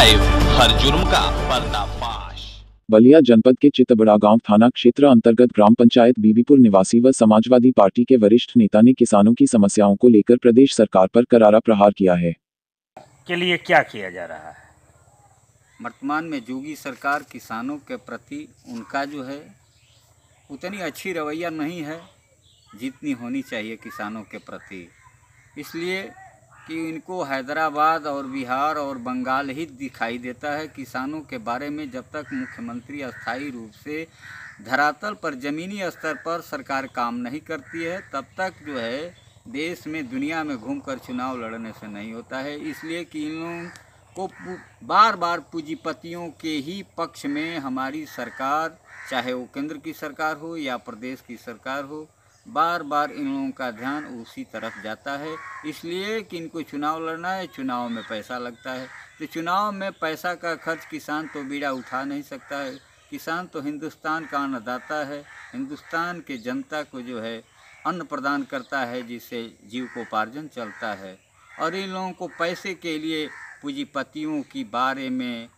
live हर जुर्म का पर्दाफाश बलिया जनपद के चितबड़ा गांव थाना क्षेत्र अंतर्गत ग्राम पंचायत बीबीपुर निवासी व समाजवादी पार्टी के वरिष्ठ नेता ने किसानों की समस्याओं को लेकर प्रदेश सरकार पर करारा प्रहार किया है के लिए क्या किया जा रहा है वर्तमान में जोगी सरकार किसानों के प्रति उनका जो है उतनी अच्छी रवैया नहीं है जितनी होनी चाहिए किसानों के प्रति इसलिए कि इनको हैदराबाद और बिहार और बंगाल ही दिखाई देता है किसानों के बारे में जब तक मुख्यमंत्री अस्थायी रूप से धरातल पर ज़मीनी स्तर पर सरकार काम नहीं करती है तब तक जो है देश में दुनिया में घूमकर चुनाव लड़ने से नहीं होता है इसलिए कि इन लोगों को बार बार पूंजीपतियों के ही पक्ष में हमारी सरकार चाहे वो केंद्र की सरकार हो या प्रदेश की सरकार हो बार बार इन लोगों का ध्यान उसी तरफ जाता है इसलिए कि इनको चुनाव लड़ना है चुनाव में पैसा लगता है तो चुनाव में पैसा का खर्च किसान तो बीड़ा उठा नहीं सकता है किसान तो हिंदुस्तान का अन्नदाता है हिंदुस्तान के जनता को जो है अन्न प्रदान करता है जिससे जीव को उपार्जन चलता है और इन लोगों को पैसे के लिए पूंजीपतियों की बारे में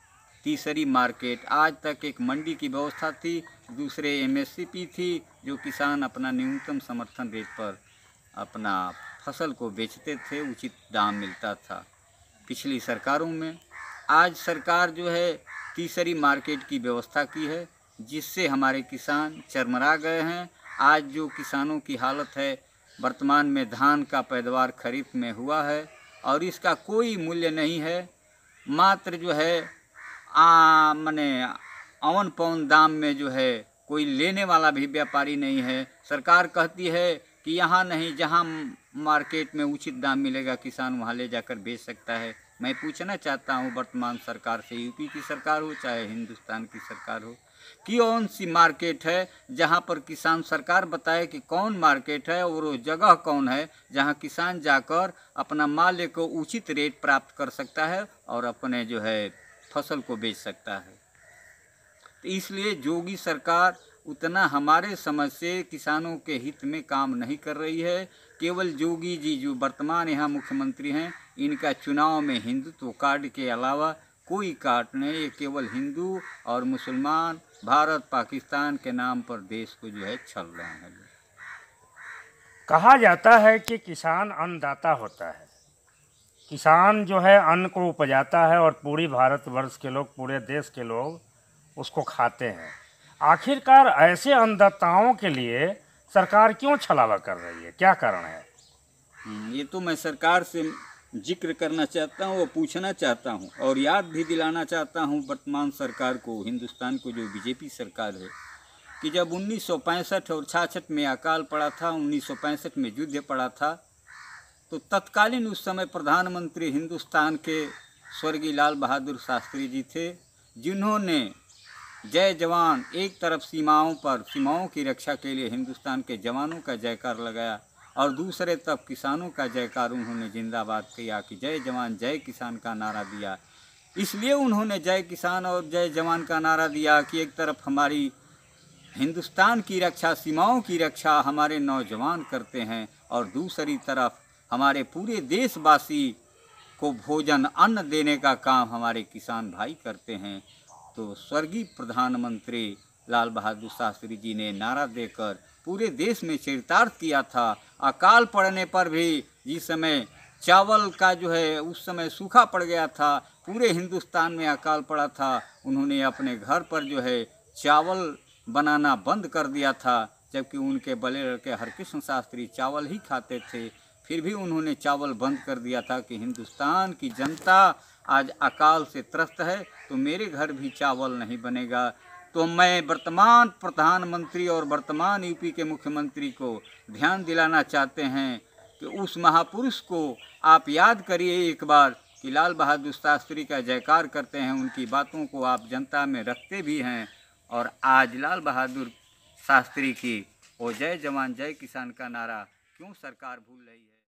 तीसरी मार्केट आज तक एक मंडी की व्यवस्था थी दूसरे एमएसपी थी जो किसान अपना न्यूनतम समर्थन रेट पर अपना फसल को बेचते थे उचित दाम मिलता था पिछली सरकारों में आज सरकार जो है तीसरी मार्केट की व्यवस्था की है जिससे हमारे किसान चरमरा गए हैं आज जो किसानों की हालत है वर्तमान में धान का पैदावार खरीफ में हुआ है और इसका कोई मूल्य नहीं है मात्र जो है मैंने औन पौन दाम में जो है कोई लेने वाला भी व्यापारी नहीं है सरकार कहती है कि यहाँ नहीं जहाँ मार्केट में उचित दाम मिलेगा किसान वहाँ ले जाकर बेच सकता है मैं पूछना चाहता हूँ वर्तमान सरकार से यूपी की सरकार हो चाहे हिंदुस्तान की सरकार हो कि कौन सी मार्केट है जहाँ पर किसान सरकार बताए कि कौन मार्केट है और वो जगह कौन है जहाँ किसान जाकर अपना माल्य को उचित रेट प्राप्त कर सकता है और अपने जो है फसल को बेच सकता है तो इसलिए जोगी सरकार उतना हमारे समझ से किसानों के हित में काम नहीं कर रही है केवल जोगी जी जो वर्तमान यहाँ मुख्यमंत्री हैं इनका चुनाव में हिंदुत्व कार्ड के अलावा कोई कार्ड नहीं ये केवल हिंदू और मुसलमान भारत पाकिस्तान के नाम पर देश को जो है छल रहे हैं कहा जाता है कि किसान अन्नदाता होता है किसान जो है अन्न को उपजाता है और पूरी भारतवर्ष के लोग पूरे देश के लोग उसको खाते हैं आखिरकार ऐसे अंधताओं के लिए सरकार क्यों छलावा कर रही है क्या कारण है हम्म, ये तो मैं सरकार से जिक्र करना चाहता हूँ और पूछना चाहता हूँ और याद भी दिलाना चाहता हूँ वर्तमान सरकार को हिंदुस्तान को जो बीजेपी सरकार है कि जब उन्नीस और छाछठ में अकाल पड़ा था उन्नीस में युद्ध पड़ा था तो तत्कालीन उस समय प्रधानमंत्री हिंदुस्तान के स्वर्गीय लाल बहादुर शास्त्री जी थे जिन्होंने जय जवान एक तरफ सीमाओं पर सीमाओं की रक्षा के लिए हिंदुस्तान के जवानों का जयकार लगाया और दूसरे तरफ किसानों का जयकार उन्होंने जिंदाबाद किया कि जय जवान जय किसान का नारा दिया इसलिए उन्होंने जय किसान और जय जवान का नारा दिया कि एक तरफ हमारी हिंदुस्तान की रक्षा सीमाओं की रक्षा हमारे नौजवान करते हैं और दूसरी तरफ हमारे पूरे देशवासी को भोजन अन्न देने का काम हमारे किसान भाई करते हैं तो स्वर्गीय प्रधानमंत्री लाल बहादुर शास्त्री जी ने नारा देकर पूरे देश में चरितार्थ किया था अकाल पड़ने पर भी जिस समय चावल का जो है उस समय सूखा पड़ गया था पूरे हिंदुस्तान में अकाल पड़ा था उन्होंने अपने घर पर जो है चावल बनाना बंद कर दिया था जबकि उनके बड़े लड़के हरकृष्ण शास्त्री चावल ही खाते थे फिर भी उन्होंने चावल बंद कर दिया था कि हिंदुस्तान की जनता आज अकाल से त्रस्त है तो मेरे घर भी चावल नहीं बनेगा तो मैं वर्तमान प्रधानमंत्री और वर्तमान यूपी के मुख्यमंत्री को ध्यान दिलाना चाहते हैं कि उस महापुरुष को आप याद करिए एक बार कि लाल बहादुर शास्त्री का जयकार करते हैं उनकी बातों को आप जनता में रखते भी हैं और आज लाल बहादुर शास्त्री की ओ जय जवान जय किसान का नारा क्यों सरकार भूल रही है